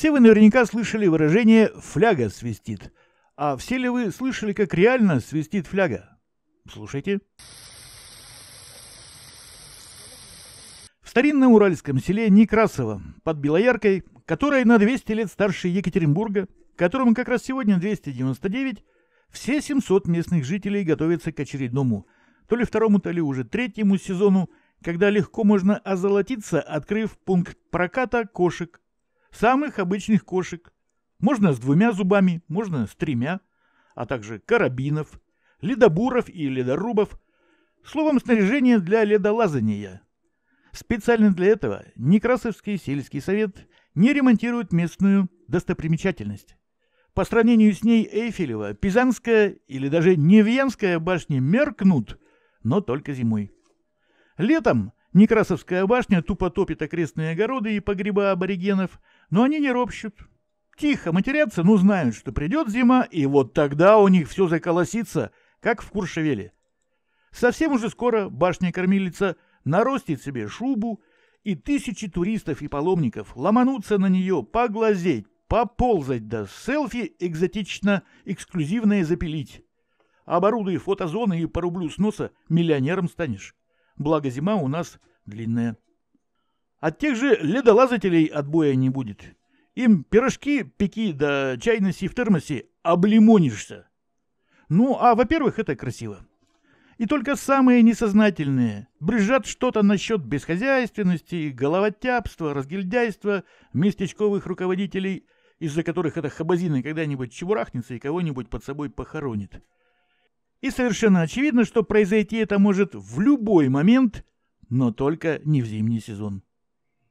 Все вы наверняка слышали выражение «фляга свистит». А все ли вы слышали, как реально свистит фляга? Слушайте. В старинном уральском селе Некрасово под Белояркой, которое на 200 лет старше Екатеринбурга, которому как раз сегодня 299, все 700 местных жителей готовятся к очередному, то ли второму, то ли уже третьему сезону, когда легко можно озолотиться, открыв пункт проката кошек самых обычных кошек. Можно с двумя зубами, можно с тремя, а также карабинов, ледобуров и ледорубов. Словом, снаряжение для ледолазания. Специально для этого Некрасовский сельский совет не ремонтирует местную достопримечательность. По сравнению с ней Эйфелева, Пизанская или даже Невьянская башни меркнут, но только зимой. Летом Некрасовская башня тупо топит окрестные огороды и погреба аборигенов – но они не ропщут. Тихо матерятся, но ну, знают, что придет зима, и вот тогда у них все заколосится, как в Куршевеле. Совсем уже скоро башня-кормилица нарастит себе шубу, и тысячи туристов и паломников ломанутся на нее поглазеть, поползать да селфи экзотично эксклюзивное запилить. Оборудуй фотозоны и по рублю с носа миллионером станешь. Благо зима у нас длинная. От тех же ледолазателей отбоя не будет. Им пирожки пеки да чай носи в термосе, облимонишься. Ну, а во-первых, это красиво. И только самые несознательные брызжат что-то насчет бесхозяйственности, головотяпства, разгильдяйства местечковых руководителей, из-за которых эта хабазина когда-нибудь чебурахнется и кого-нибудь под собой похоронит. И совершенно очевидно, что произойти это может в любой момент, но только не в зимний сезон.